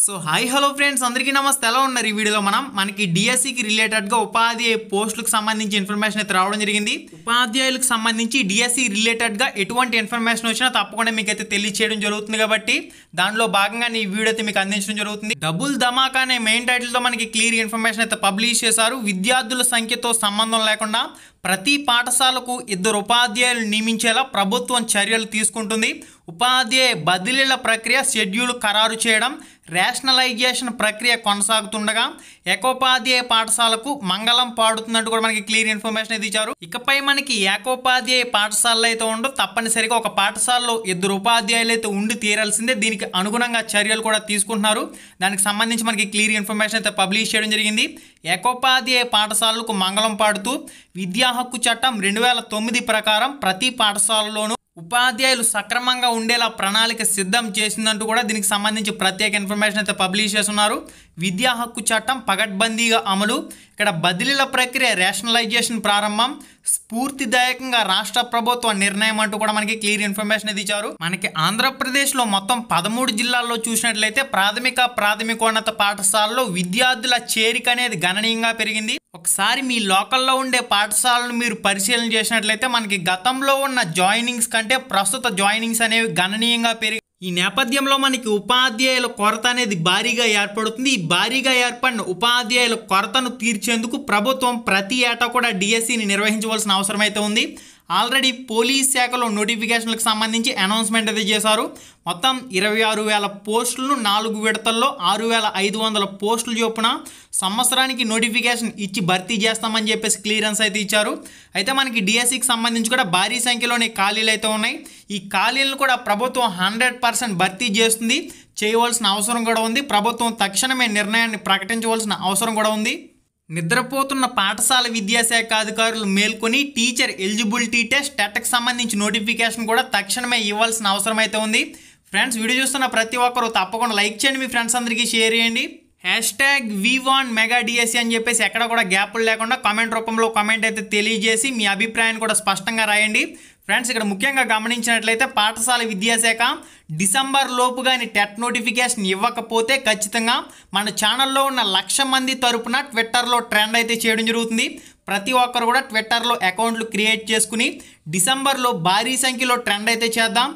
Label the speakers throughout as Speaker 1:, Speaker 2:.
Speaker 1: so hi hello friends అందరికీ నమస్తే ఎలా ఉన్నారు ఈ వీడియోలో మనం మనకి డిఎస్సికి e రిలేటెడ్గా ఉపాధ్యాయ పోస్టులకు సంబంధించి ఇన్ఫర్మేషన్ అయితే రావడం జరిగింది ఉపాధ్యాయులకు సంబంధించి డిఎస్సి e రిలేటెడ్గా ఎటువంటి ఇన్ఫర్మేషన్ వచ్చినా తప్పకుండా మీకు అయితే తెలియచేయడం జరుగుతుంది కాబట్టి దాంట్లో భాగంగా ఈ వీడియో అయితే మీకు అందించడం జరుగుతుంది డబుల్ ధమాకా అనే మెయిన్ టైటిల్తో మనకి క్లియర్ ఇన్ఫర్మేషన్ అయితే పబ్లిష్ చేశారు విద్యార్థుల సంఖ్యతో సంబంధం లేకుండా ప్రతి పాఠశాలకు ఇద్దరు ఉపాధ్యాయులు నియమించేలా ప్రభుత్వం చర్యలు తీసుకుంటుంది ఉపాధ్యాయ బదిలీల ప్రక్రియ షెడ్యూల్ ఖరారు చేయడం రేషనలైజేషన్ ప్రక్రియ కొనసాగుతుండగా ఏకోపాధ్యాయ పాఠశాలకు మంగళం పాడుతున్నట్టు కూడా మనకి క్లియర్ ఇన్ఫర్మేషన్ అయితే ఇచ్చారు ఇకపై మనకి ఏకోపాధ్యాయ పాఠశాలలో అయితే ఉండో తప్పనిసరిగా ఒక పాఠశాలలో ఇద్దరు ఉపాధ్యాయులు అయితే ఉండి తీరాల్సిందే దీనికి అనుగుణంగా చర్యలు కూడా తీసుకుంటున్నారు దానికి సంబంధించి మనకి క్లియర్ ఇన్ఫర్మేషన్ అయితే పబ్లిష్ చేయడం జరిగింది ఏకోపాధ్యాయ పాఠశాలకు మంగళం పాడుతూ విద్యా హక్కు చట్టం రెండు వేల తొమ్మిది ప్రకారం ప్రతి పాఠశాలలోనూ ఉపాధ్యాయులు సక్రమంగా ఉండేలా ప్రణాళిక సిద్ధం చేసిందంటూ కూడా దీనికి సంబంధించి ప్రత్యేక ఇన్ఫర్మేషన్ అయితే పబ్లిష్ చేస్తున్నారు విద్యా హక్కు చట్టం పగడ్బందీగా అమలు ఇక్కడ బదిలీల ప్రక్రియ రేషనలైజేషన్ ప్రారంభం స్ఫూర్తిదాయకంగా రాష్ట్ర ప్రభుత్వ నిర్ణయం అంటూ కూడా మనకి క్లియర్ ఇన్ఫర్మేషన్ ఇది ఇచ్చారు మనకి ఆంధ్రప్రదేశ్లో మొత్తం పదమూడు జిల్లాల్లో చూసినట్లయితే ప్రాథమిక ప్రాథమికోన్నత పాఠశాలలో విద్యార్థుల చేరిక అనేది గణనీయంగా పెరిగింది ఒకసారి మీ లోకల్లో ఉండే పాఠశాలను మీరు పరిశీలన చేసినట్లయితే మనకి గతంలో ఉన్న జాయినింగ్స్ కంటే ప్రస్తుత జాయినింగ్స్ అనేవి గణనీయంగా పెరిగి ఈ నేపథ్యంలో మనకి ఉపాధ్యాయుల కొరత అనేది భారీగా ఏర్పడుతుంది ఈ భారీగా ఏర్పడిన ఉపాధ్యాయుల కొరతను తీర్చేందుకు ప్రభుత్వం ప్రతి ఏటా కూడా డిఎస్సిని e నిర్వహించవలసిన అవసరం అయితే ఉంది ఆల్రెడీ పోలీస్ శాఖలో నోటిఫికేషన్లకు సంబంధించి అనౌన్స్మెంట్ అయితే చేశారు మొత్తం ఇరవై ఆరు వేల పోస్టులను నాలుగు విడతల్లో ఆరు వేల ఐదు వందల పోస్టులు చొప్పున సంవత్సరానికి నోటిఫికేషన్ ఇచ్చి భర్తీ చేస్తామని చెప్పేసి క్లియరెన్స్ అయితే ఇచ్చారు అయితే మనకి డిఎస్సికి సంబంధించి కూడా భారీ సంఖ్యలోనే ఖాళీలు అయితే ఉన్నాయి ఈ ఖాళీలను కూడా ప్రభుత్వం హండ్రెడ్ పర్సెంట్ భర్తీ చేస్తుంది చేయవలసిన అవసరం కూడా ఉంది ప్రభుత్వం తక్షణమే నిర్ణయాన్ని ప్రకటించవలసిన అవసరం కూడా ఉంది నిద్రపోతున్న పాఠశాల విద్యాశాఖ అధికారులు మేల్కొని టీచర్ ఎలిజిబిలిటీ టెస్ట్ టెట్కి సంబంధించి నోటిఫికేషన్ కూడా తక్షణమే ఇవ్వాల్సిన అవసరం అయితే ఉంది ఫ్రెండ్స్ వీడియో చూస్తున్న ప్రతి ఒక్కరు తప్పకుండా లైక్ చేయండి మీ ఫ్రెండ్స్ అందరికీ షేర్ చేయండి హ్యాష్ ట్యాగ్ వి వాన్ మెగా e అని చెప్పేసి ఎక్కడ కూడా గ్యాపులు లేకుండా కామెంట్ రూపంలో కామెంట్ అయితే తెలియజేసి మీ అభిప్రాయాన్ని కూడా స్పష్టంగా రాయండి ఫ్రెండ్స్ ఇక్కడ ముఖ్యంగా గమనించినట్లయితే పాఠశాల విద్యాశాఖ డిసెంబర్ లోపుగా టెట్ నోటిఫికేషన్ ఇవ్వకపోతే ఖచ్చితంగా మన ఛానల్లో ఉన్న లక్ష మంది తరపున ట్విట్టర్లో ట్రెండ్ అయితే చేయడం జరుగుతుంది ప్రతి ఒక్కరు కూడా ట్విట్టర్లో అకౌంట్లు క్రియేట్ చేసుకుని డిసెంబర్లో భారీ సంఖ్యలో ట్రెండ్ అయితే చేద్దాం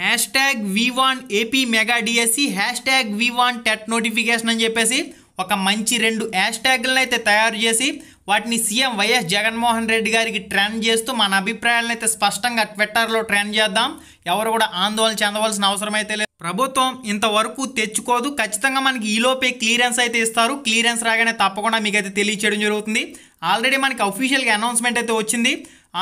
Speaker 1: hashtag we want AP mega DSC hashtag we want TET notification అని చెప్పేసి ఒక మంచి రెండు హ్యాష్ ట్యాగ్లను అయితే తయారు చేసి వాటిని సీఎం వైఎస్ జగన్మోహన్ రెడ్డి గారికి ట్రెండ్ చేస్తూ మన అభిప్రాయాలను అయితే స్పష్టంగా ట్విట్టర్లో ట్రెండ్ చేద్దాం ఎవరు కూడా ఆందోళన చెందవలసిన అవసరం అయితే లేదు ప్రభుత్వం ఇంతవరకు తెచ్చుకోదు ఖచ్చితంగా మనకి ఈలోపే క్లియరెన్స్ అయితే ఇస్తారు క్లియరెన్స్ రాగానే తప్పకుండా మీకైతే తెలియచేయడం జరుగుతుంది ఆల్రెడీ మనకి అఫీషియల్గా అనౌన్స్మెంట్ అయితే వచ్చింది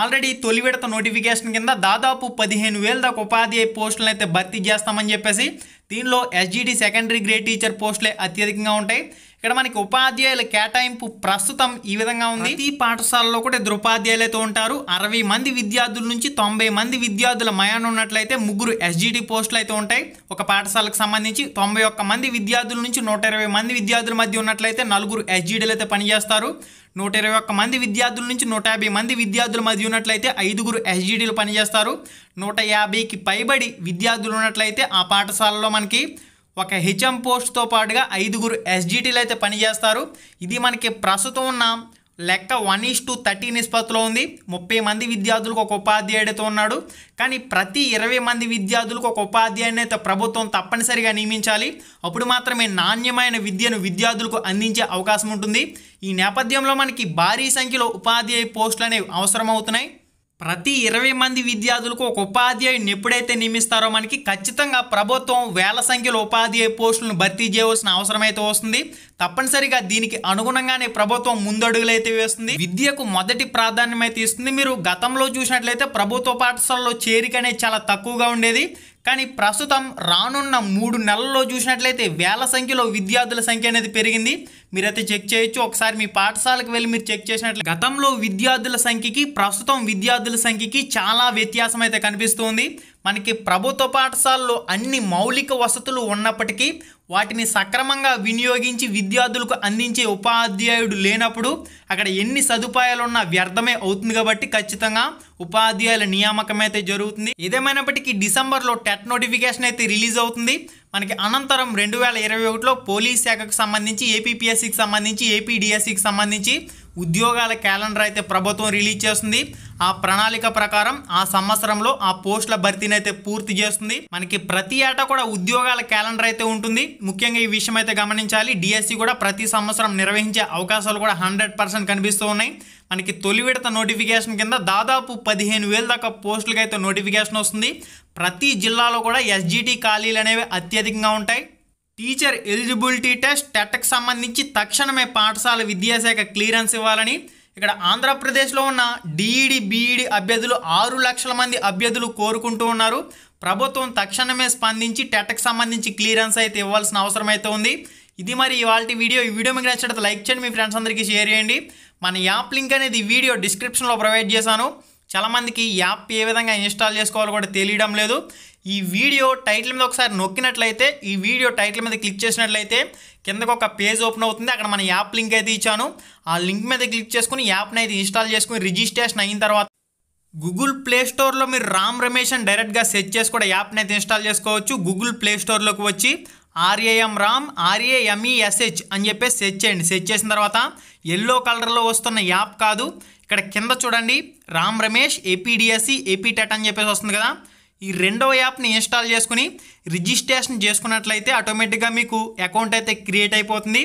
Speaker 1: ఆల్రెడీ తొలి విడత నోటిఫికేషన్ కింద దాదాపు పదిహేను వేల దాకా ఉపాధ్యాయ పోస్టులను అయితే భర్తీ చేస్తామని చెప్పేసి దీనిలో ఎస్జీటీ సెకండరీ గ్రేడ్ టీచర్ పోస్టులే అత్యధికంగా ఉంటాయి ఇక్కడ మనకి ఉపాధ్యాయుల కేటాయింపు ప్రస్తుతం ఈ విధంగా ఉంది ఈ పాఠశాలలో కూడా ఇద్దరు ఉపాధ్యాయులతో ఉంటారు అరవై మంది విద్యార్థుల నుంచి తొంభై మంది విద్యార్థుల మయాన్ ఉన్నట్లయితే ముగ్గురు ఎస్జిటి పోస్టులు అయితే ఉంటాయి ఒక పాఠశాలకు సంబంధించి తొంభై ఒక్క మంది విద్యార్థుల నుంచి నూట ఇరవై మంది విద్యార్థుల మధ్య ఉన్నట్లయితే నలుగురు ఎస్జీడీలు అయితే పనిచేస్తారు నూట ఇరవై ఒక్క మంది విద్యార్థుల నుంచి నూట యాభై మంది విద్యార్థుల మధ్య ఉన్నట్లయితే ఐదుగురు ఎస్జిడీలు పనిచేస్తారు నూట యాభైకి పైబడి విద్యార్థులు ఉన్నట్లయితే ఆ పాఠశాలలో మనకి ఒక హెచ్ఎం పోస్ట్తో పాటుగా ఐదుగురు ఎస్జిటీలు అయితే పనిచేస్తారు ఇది మనకి ప్రస్తుతం ఉన్న లెక్క వన్ ఈస్ టు థర్టీ నిష్పత్తిలో ఉంది ముప్పై మంది విద్యార్థులకు ఒక ఉపాధ్యాయుడితో ఉన్నాడు కానీ ప్రతి ఇరవై మంది విద్యార్థులకు ఒక ఉపాధ్యాయుని అయితే ప్రభుత్వం తప్పనిసరిగా నియమించాలి అప్పుడు మాత్రమే నాణ్యమైన విద్యను విద్యార్థులకు అందించే అవకాశం ఉంటుంది ఈ నేపథ్యంలో మనకి భారీ సంఖ్యలో ఉపాధ్యాయ పోస్టులు అనేవి అవసరమవుతున్నాయి ప్రతి ఇరవై మంది విద్యార్థులకు ఒక ఉపాధ్యాయుని ఎప్పుడైతే నియమిస్తారో మనకి ఖచ్చితంగా ప్రభుత్వం వేల సంఖ్యలో ఉపాధ్యాయ పోస్టులను భర్తీ చేయవలసిన అవసరమైతే వస్తుంది తప్పనిసరిగా దీనికి అనుగుణంగానే ప్రభుత్వం ముందడుగులైతే వేస్తుంది విద్యకు మొదటి ప్రాధాన్యమైతే ఇస్తుంది మీరు గతంలో చూసినట్లయితే ప్రభుత్వ పాఠశాలలో చేరికనే చాలా తక్కువగా ఉండేది కానీ ప్రస్తుతం రానున్న మూడు నెలల్లో చూసినట్లయితే వేల సంఖ్యలో విద్యార్థుల సంఖ్య అనేది పెరిగింది మీరైతే చెక్ చేయొచ్చు ఒకసారి మీ పాఠశాలకు వెళ్ళి మీరు చెక్ చేసినట్లయితే గతంలో విద్యార్థుల సంఖ్యకి ప్రస్తుతం విద్యార్థుల సంఖ్యకి చాలా వ్యత్యాసం అయితే కనిపిస్తుంది మనకి ప్రభుత్వ పాఠశాలలో అన్ని మౌలిక వసతులు ఉన్నప్పటికీ వాటిని సక్రమంగా వినియోగించి విద్యార్థులకు అందించే ఉపాధ్యాయుడు లేనప్పుడు అక్కడ ఎన్ని సదుపాయాలున్నా వ్యర్థమే అవుతుంది కాబట్టి ఖచ్చితంగా ఉపాధ్యాయుల నియామకం అయితే జరుగుతుంది ఏదేమైనప్పటికీ డిసెంబర్లో టెట్ నోటిఫికేషన్ అయితే రిలీజ్ అవుతుంది మనకి అనంతరం రెండు వేల ఇరవై ఒకటిలో పోలీస్ శాఖకు సంబంధించి ఏపీపీఎస్సికి సంబంధించి ఏపీడిఎస్సికి సంబంధించి ఉద్యోగాల క్యాలెండర్ అయితే ప్రభుత్వం రిలీజ్ చేస్తుంది ఆ ప్రణాళిక ప్రకారం ఆ సంవత్సరంలో ఆ పోస్టుల భర్తీని అయితే పూర్తి చేస్తుంది మనకి ప్రతి ఏటా కూడా ఉద్యోగాల క్యాలెండర్ అయితే ఉంటుంది ముఖ్యంగా ఈ విషయం అయితే గమనించాలి డిఎస్సి కూడా ప్రతి సంవత్సరం నిర్వహించే అవకాశాలు కూడా హండ్రెడ్ పర్సెంట్ కనిపిస్తూ ఉన్నాయి మనకి తొలి విడత నోటిఫికేషన్ కింద దాదాపు పదిహేను వేల దాకా పోస్టులకు అయితే నోటిఫికేషన్ వస్తుంది ప్రతి జిల్లాలో కూడా ఎస్జిటి ఖాళీలు అనేవి అత్యధికంగా ఉంటాయి టీచర్ ఎలిజిబిలిటీ టెస్ట్ టెట్కి సంబంధించి తక్షణమే పాఠశాల విద్యాశాఖ క్లియరెన్స్ ఇవ్వాలని ఇక్కడ ఆంధ్రప్రదేశ్లో ఉన్న డిఈడి బీఈడి అభ్యర్థులు ఆరు లక్షల మంది అభ్యర్థులు కోరుకుంటూ ఉన్నారు ప్రభుత్వం తక్షణమే స్పందించి టెట్కి సంబంధించి క్లియరెన్స్ అయితే ఇవ్వాల్సిన అవసరం అయితే ఉంది ఇది మరి ఇవాళ వీడియో ఈ వీడియో మీకు నచ్చినట్టు లైక్ చేయండి మీ ఫ్రెండ్స్ అందరికీ షేర్ చేయండి మన యాప్ లింక్ అనేది వీడియో డిస్క్రిప్షన్లో ప్రొవైడ్ చేశాను చాలామందికి యాప్ ఏ విధంగా ఇన్స్టాల్ చేసుకోవాలో కూడా తెలియడం లేదు ఈ వీడియో టైటిల్ మీద ఒకసారి నొక్కినట్లయితే ఈ వీడియో టైటిల్ మీద క్లిక్ చేసినట్లయితే కిందకు ఒక పేజ్ ఓపెన్ అవుతుంది అక్కడ మన యాప్ లింక్ అయితే ఇచ్చాను ఆ లింక్ మీద క్లిక్ చేసుకుని యాప్ని అయితే ఇన్స్టాల్ చేసుకుని రిజిస్ట్రేషన్ అయిన తర్వాత గూగుల్ ప్లే స్టోర్లో మీరు రామ్ రమేష్ అని డైరెక్ట్గా సెర్చ్ చేసి కూడా యాప్ని అయితే ఇన్స్టాల్ చేసుకోవచ్చు గూగుల్ ప్లే స్టోర్లోకి వచ్చి ఆర్ఏఎం రామ్ ఆర్ఏఎంఈఎస్హెచ్ e అని చెప్పేసి సెర్చ్ చేయండి సెర్చ్ చేసిన తర్వాత ఎల్లో కలర్లో వస్తున్న యాప్ కాదు ఇక్కడ కింద చూడండి Ram Ramesh AP DSC AP TET అని చెప్పేసి వస్తుంది కదా ఈ రెండవ యాప్ని ఇన్స్టాల్ చేసుకుని రిజిస్ట్రేషన్ చేసుకున్నట్లయితే ఆటోమేటిక్గా మీకు అకౌంట్ అయితే క్రియేట్ అయిపోతుంది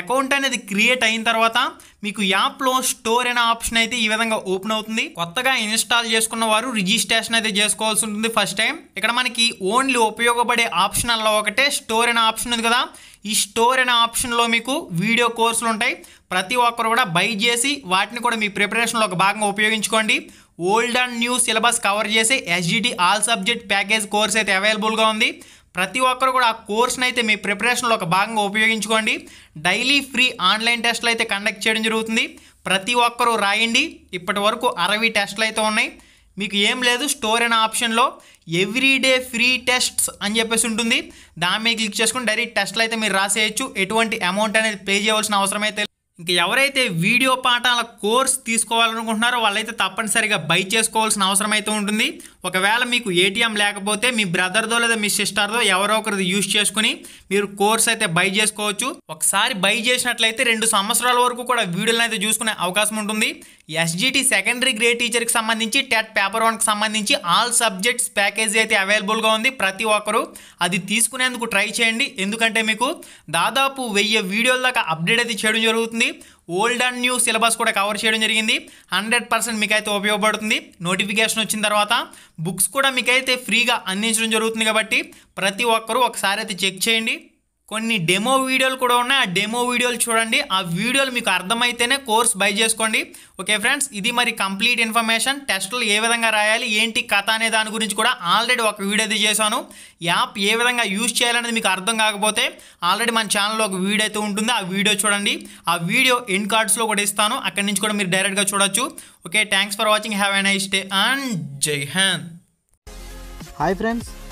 Speaker 1: అకౌంట్ అనేది క్రియేట్ అయిన తర్వాత మీకు యాప్లో స్టోర్ అనే ఆప్షన్ అయితే ఈ విధంగా ఓపెన్ అవుతుంది కొత్తగా ఇన్స్టాల్ చేసుకున్న వారు రిజిస్ట్రేషన్ అయితే చేసుకోవాల్సి ఉంటుంది ఫస్ట్ టైం ఇక్కడ మనకి ఓన్లీ ఉపయోగపడే ఆప్షన్లలో ఒకటే స్టోర్ అనే ఆప్షన్ ఉంది కదా ఈ స్టోర్ అనే ఆప్షన్లో మీకు వీడియో కోర్సులు ఉంటాయి ప్రతి ఒక్కరు కూడా బై చేసి వాటిని కూడా మీ ప్రిపరేషన్లో ఒక భాగంగా ఉపయోగించుకోండి old and new syllabus cover చేసే SGT all subject package course అయితే అవైలబుల్గా ఉంది ప్రతి ఒక్కరు కూడా ఆ కోర్స్ని అయితే మీ ప్రిపరేషన్లో ఒక భాగంగా ఉపయోగించుకోండి డైలీ ఫ్రీ ఆన్లైన్ టెస్ట్లు అయితే కండక్ట్ చేయడం జరుగుతుంది ప్రతి ఒక్కరూ రాయండి ఇప్పటి వరకు అరవై టెస్ట్లు అయితే ఉన్నాయి మీకు ఏం లేదు స్టోర్ అనే ఆప్షన్లో ఎవ్రీడే ఫ్రీ టెస్ట్స్ అని చెప్పేసి ఉంటుంది దాని మీద క్లిక్ చేసుకుని డైరెక్ట్ టెస్ట్లు అయితే మీరు రాసేయచ్చు ఎటువంటి అమౌంట్ అనేది పే చేయవలసిన అవసరం అయితే ఇంకా ఎవరైతే వీడియో పాఠాల కోర్స్ తీసుకోవాలనుకుంటున్నారో వాళ్ళైతే తప్పనిసరిగా బై చేసుకోవాల్సిన అవసరం అయితే ఉంటుంది ఒకవేళ మీకు ఏటీఎం లేకపోతే మీ బ్రదర్దో లేదా మీ సిస్టర్దో ఎవరో ఒకరిది యూజ్ చేసుకుని మీరు కోర్స్ అయితే బై చేసుకోవచ్చు ఒకసారి బై చేసినట్లయితే రెండు సంవత్సరాల వరకు కూడా వీడియోలను అయితే చూసుకునే అవకాశం ఉంటుంది ఎస్జిటి సెకండరీ గ్రేడ్ టీచర్కి సంబంధించి టెట్ పేపర్ వన్కి సంబంధించి ఆల్ సబ్జెక్ట్స్ ప్యాకేజీ అయితే అవైలబుల్గా ఉంది ప్రతి ఒక్కరు అది తీసుకునేందుకు ట్రై చేయండి ఎందుకంటే మీకు దాదాపు వెయ్యి వీడియోల దాకా అప్డేట్ అయితే చేయడం జరుగుతుంది ఓల్డ్ అండ్ న్యూ సిలబస్ కూడా కవర్ చేయడం జరిగింది హండ్రెడ్ పర్సెంట్ మీకైతే ఉపయోగపడుతుంది నోటిఫికేషన్ వచ్చిన తర్వాత బుక్స్ కూడా మీకైతే ఫ్రీగా అందించడం జరుగుతుంది కాబట్టి ప్రతి ఒక్కరూ ఒకసారి అయితే చెక్ చేయండి కొన్ని డెమో వీడియోలు కూడా ఉన్నాయి ఆ డెమో వీడియోలు చూడండి ఆ వీడియోలు మీకు అర్థమైతేనే కోర్స్ బై చేసుకోండి ఓకే ఫ్రెండ్స్ ఇది మరి కంప్లీట్ ఇన్ఫర్మేషన్ టెస్టులు ఏ విధంగా రాయాలి ఏంటి కథ అనే దాని గురించి కూడా ఆల్రెడీ ఒక వీడియో అయితే చేశాను యాప్ ఏ విధంగా యూజ్ చేయాలనేది మీకు అర్థం కాకపోతే ఆల్రెడీ మన ఛానల్లో ఒక వీడియో అయితే ఉంటుంది ఆ వీడియో చూడండి ఆ వీడియో ఎండ్ కార్డ్స్లో కూడా ఇస్తాను అక్కడి నుంచి కూడా మీరు డైరెక్ట్గా చూడొచ్చు okay thanks for watching have a nice day and జై హ్యాండ్ హాయ్ ఫ్రెండ్స్